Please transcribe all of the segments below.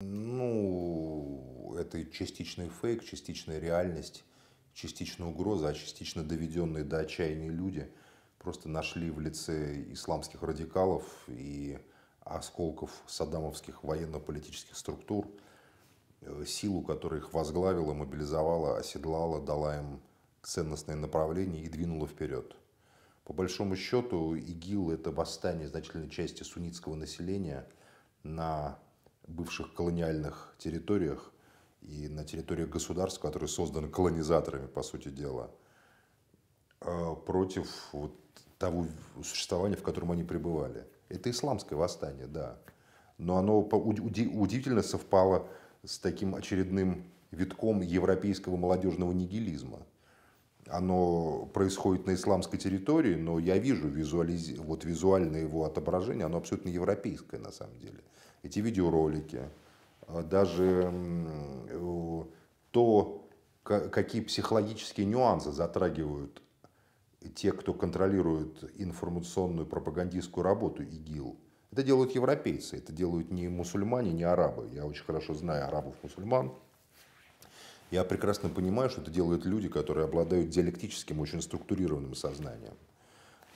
Ну, это частичный фейк, частичная реальность, частично угроза, а частично доведенные до отчаяния люди просто нашли в лице исламских радикалов и осколков саддамовских военно-политических структур э, силу, которая их возглавила, мобилизовала, оседлала, дала им ценностное направление и двинула вперед. По большому счету, ИГИЛ – это восстание значительной части суннитского населения на бывших колониальных территориях и на территориях государств, которые созданы колонизаторами, по сути дела, э, против вот того существования, в котором они пребывали. Это исламское восстание, да. Но оно удивительно совпало с таким очередным витком европейского молодежного нигилизма. Оно происходит на исламской территории, но я вижу визуализ... вот визуальное его отображение, оно абсолютно европейское на самом деле эти видеоролики, а, даже то, какие психологические нюансы затрагивают те, кто контролирует информационную пропагандистскую работу ИГИЛ. Это делают европейцы, это делают не мусульмане, не арабы. Я очень хорошо знаю арабов-мусульман. Я прекрасно понимаю, что это делают люди, которые обладают диалектическим, очень структурированным сознанием.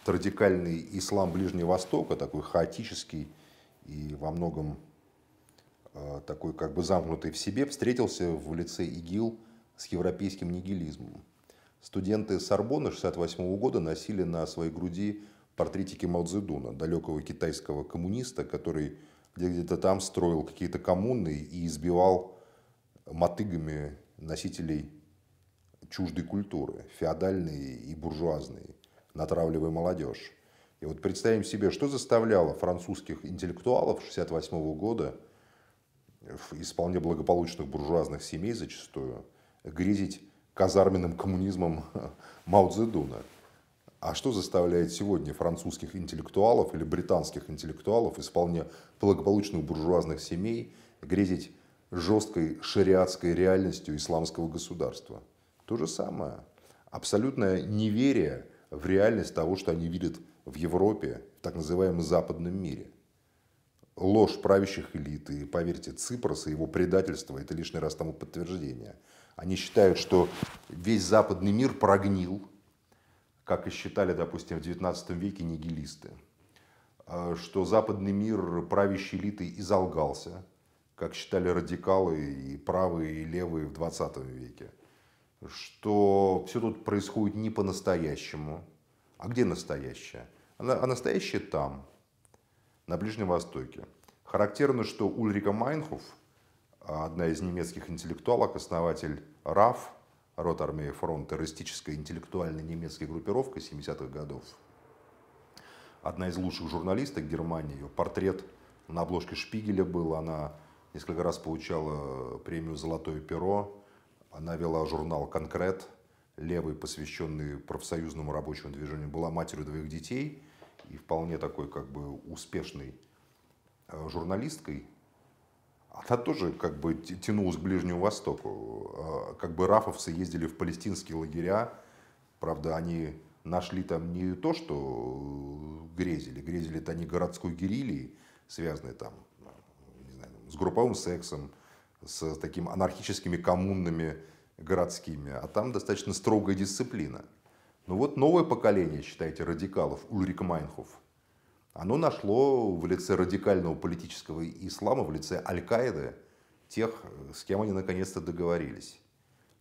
Это радикальный ислам Ближнего Востока, такой хаотический, и во многом э, такой как бы замкнутый в себе, встретился в лице ИГИЛ с европейским нигилизмом. Студенты Сорбонны 1968 года носили на своей груди портретики Мао Цзэдуна, далекого китайского коммуниста, который где-то там строил какие-то коммуны и избивал мотыгами носителей чуждой культуры, феодальные и буржуазные, натравливая молодежь. И вот представим себе, что заставляло французских интеллектуалов 1968 года из вполне благополучных буржуазных семей зачастую грезить казарменным коммунизмом Мао Цзэдуна. А что заставляет сегодня французских интеллектуалов или британских интеллектуалов из вполне благополучных буржуазных семей грезить жесткой шариатской реальностью исламского государства? То же самое. Абсолютное неверие в реальность того, что они видят в Европе, в так называемом западном мире. Ложь правящих элит и, поверьте, Ципрос и его предательство – это лишний раз тому подтверждение. Они считают, что весь западный мир прогнил, как и считали, допустим, в XIX веке нигилисты, э, что западный мир правящей элиты изолгался, как считали радикалы и правые, и левые в XX веке, что все тут происходит не по-настоящему – а где настоящее? А настоящее там, на Ближнем Востоке. Характерно, что Ульрика Майнхоф, а, одна из немецких интеллектуалок, основатель РАФ, Рот армии фронт, террористическая интеллектуальная немецкая группировка 70-х годов, одна из лучших журналисток Германии, ее портрет на обложке Шпигеля был, она несколько раз получала премию «Золотое перо», она вела журнал «Конкрет», левой, посвященной профсоюзному рабочему движению, была матерью двоих детей и вполне такой как бы успешной э, журналисткой. Она тоже как бы тянулась к Ближнему Востоку. Э, как бы рафовцы ездили в палестинские лагеря, правда, они нашли там не то, что э, грезили, грезили то они городской гирилией, связанной там знаю, с групповым сексом, с такими анархическими коммунными городскими, а там достаточно строгая дисциплина. Но ну вот новое поколение, считайте, радикалов, Ульрик Майнхоф, оно нашло в лице радикального политического ислама, в лице Аль-Каиды, тех, с кем они наконец-то договорились.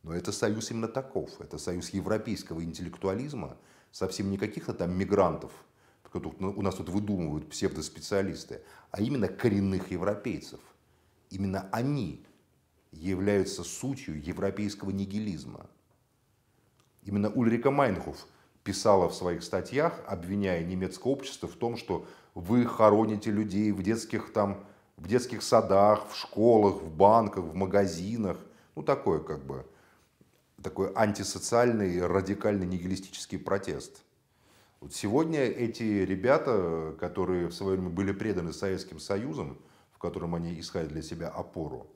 Но это союз именно таков. Это союз европейского интеллектуализма, совсем не каких-то там мигрантов, которых ну, у нас тут выдумывают псевдоспециалисты, а именно коренных европейцев. Именно они являются сутью европейского нигилизма. Именно Ульрика Майнхоф писала в своих статьях, обвиняя немецкое общество в том, что вы хороните людей в детских, там, в детских садах, в школах, в банках, в магазинах. Ну, такое как бы, такой антисоциальный, радикальный нигилистический протест. Вот сегодня эти ребята, которые в свое время были преданы Советским Союзом, в котором они искали для себя опору,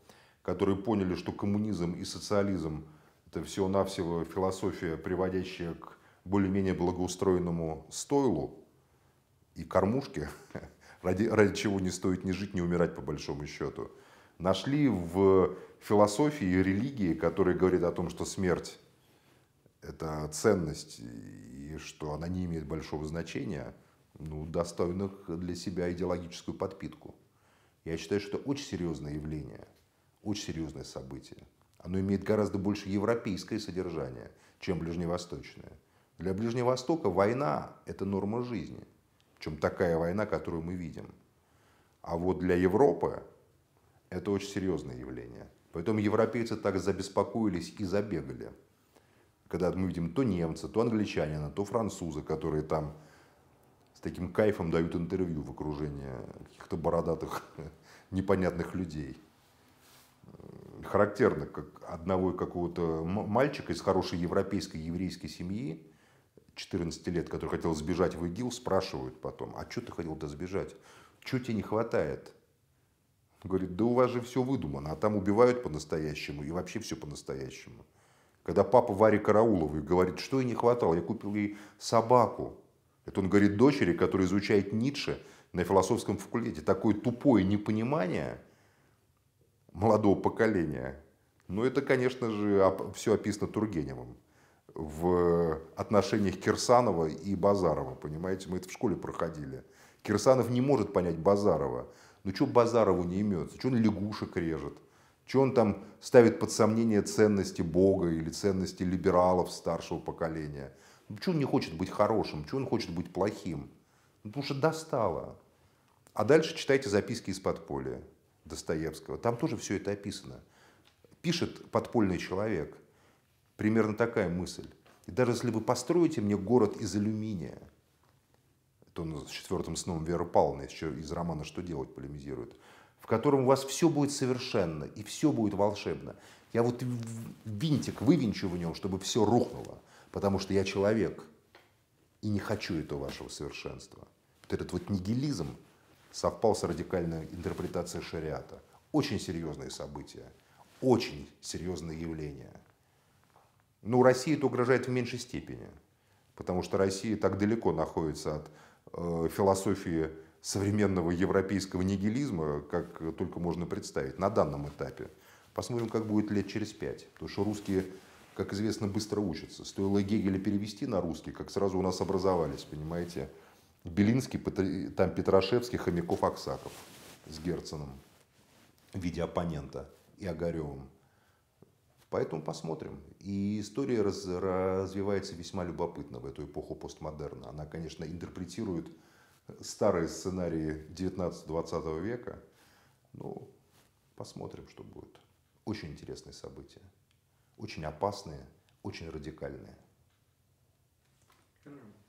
которые поняли, что коммунизм и социализм – это всего-навсего философия, приводящая к более-менее благоустроенному стойлу и кормушке, ради, ради чего не стоит ни жить, ни умирать по большому счету, нашли в философии и религии, которые говорят о том, что смерть – это ценность и что она не имеет большого значения, ну, достойных для себя идеологическую подпитку. Я считаю, что это очень серьезное явление – очень серьезное событие. Оно имеет гораздо больше европейское содержание, чем ближневосточное. Для Ближневостока война – это норма жизни, чем такая война, которую мы видим. А вот для Европы это очень серьезное явление. Поэтому европейцы так забеспокоились и забегали. Когда мы видим то немца, то англичанина, то француза, которые там с таким кайфом дают интервью в окружении каких-то бородатых непонятных людей характерно, как одного какого-то мальчика из хорошей европейской еврейской семьи, 14 лет, который хотел сбежать в ИГИЛ, спрашивают потом, а что ты хотел-то сбежать? Чего тебе не хватает? говорит, да у вас же все выдумано, а там убивают по-настоящему и вообще все по-настоящему. Когда папа Варе Карауловой говорит, что ей не хватало, я купил ей собаку. Это он говорит дочери, которая изучает Ницше на философском факультете. Такое тупое непонимание – молодого поколения. Но это, конечно же, все описано Тургеневым в отношениях Кирсанова и Базарова. Понимаете, мы это в школе проходили. Кирсанов не может понять Базарова. Ну что Базарову не имется? Что он лягушек режет? Что он там ставит под сомнение ценности Бога или ценности либералов старшего поколения? Ну, что он не хочет быть хорошим? Что он хочет быть плохим? Ну, потому что достало. А дальше читайте записки из подполья. Достоевского, там тоже все это описано. Пишет подпольный человек. Примерно такая мысль. И даже если вы построите мне город из алюминия, это он с четвертым сном Веры Павловны, еще из романа «Что делать» полемизирует, в котором у вас все будет совершенно и все будет волшебно. Я вот винтик вывинчу в нем, чтобы все рухнуло, потому что я человек и не хочу этого вашего совершенства. Вот этот вот нигилизм, совпал с радикальной интерпретацией шариата. Очень серьезные события, очень серьезные явления. Но ну, России это угрожает в меньшей степени, потому что Россия так далеко находится от э, философии современного европейского нигилизма, как только можно представить, на данном этапе. Посмотрим, как будет лет через пять. Потому что русские, как известно, быстро учатся. Стоило Гегеля перевести на русский, как сразу у нас образовались, понимаете, Белинский, там Петрашевский, Хомяков, Аксаков с Герценом в виде оппонента и Огаревым. Поэтому посмотрим. И история раз, развивается весьма любопытно в эту эпоху постмодерна. Она, конечно, интерпретирует старые сценарии 19-20 века. Ну, посмотрим, что будет. Очень интересные события. Очень опасные, очень радикальные. Хорошо.